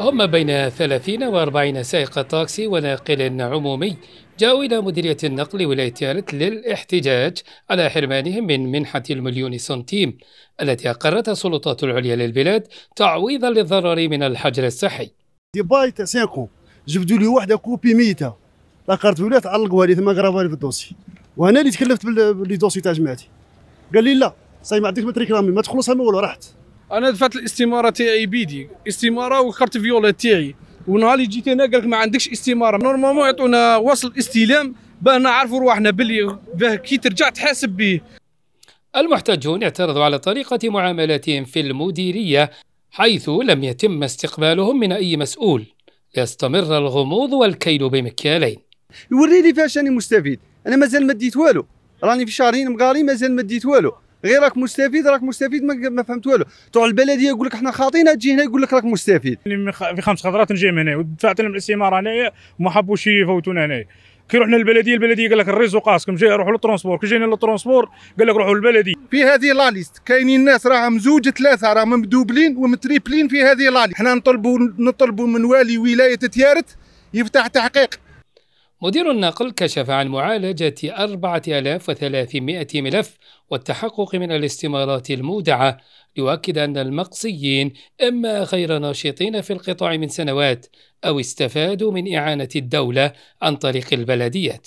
هم بين 30 و 40 سائق تاكسي وناقل عمومي جاءوا إلى مديرية النقل ولاية يارت للاحتجاج على حرمانهم من منحة المليون سنتيم التي أقرتها السلطات العليا للبلاد تعويضا للضرر من الحجر الصحي ديباي تاع سانكو جبدوا لي واحده كوبي ميته لا كارت ولا تعلقوها لي ثم قراوها في الدوسي وانا اللي تكلفت باللي دوسي تاع جماعتي قال لي لا صاي ما عندك ما تريكلامي ما تخلصها ما والو رحت انا دفعت الاستماره تاعي بيدي استماره وكارت فيولا تاعي ونهار اللي جيت هنا قال لك ما عندكش استماره نورمالمون يعطونا وصل استلام باه نعرفوا رواحنا باللي باه كي ترجع تحاسب به المحتجون اعترضوا على طريقه معاملتهم في المديريه حيث لم يتم استقبالهم من اي مسؤول ليستمر الغموض والكيل بمكيالين يوريني فاش انا مستفيد انا مازال ما ديت والو راني في شهرين مقاري مازال ما ديت والو غير راك مستفيد راك مستفيد ما, فهمت والو تروح البلديه يقول لك احنا خاطينا تجي هنا يقول لك راك مستفيد في خمس خطرات نجي من هنا ودفعت لهم الاستماره هنايا وما حبوش يفوتونا هنايا كي رحنا للبلديه البلديه قال لك الريزو قاسكم جاي روحوا للترونسبور كي جينا للترونسبور قال لك روحوا للبلديه في هذه لا ليست كاينين ناس راهم زوج ثلاثه راهم مدوبلين ومتريبلين في هذه لا ليست حنا نطلبوا نطلبوا من والي ولايه تيارت يفتح تحقيق مدير النقل كشف عن معالجة 4300 ملف والتحقق من الاستمارات المودعة يؤكد أن المقصيين إما غير ناشطين في القطاع من سنوات أو استفادوا من إعانة الدولة عن طريق البلديات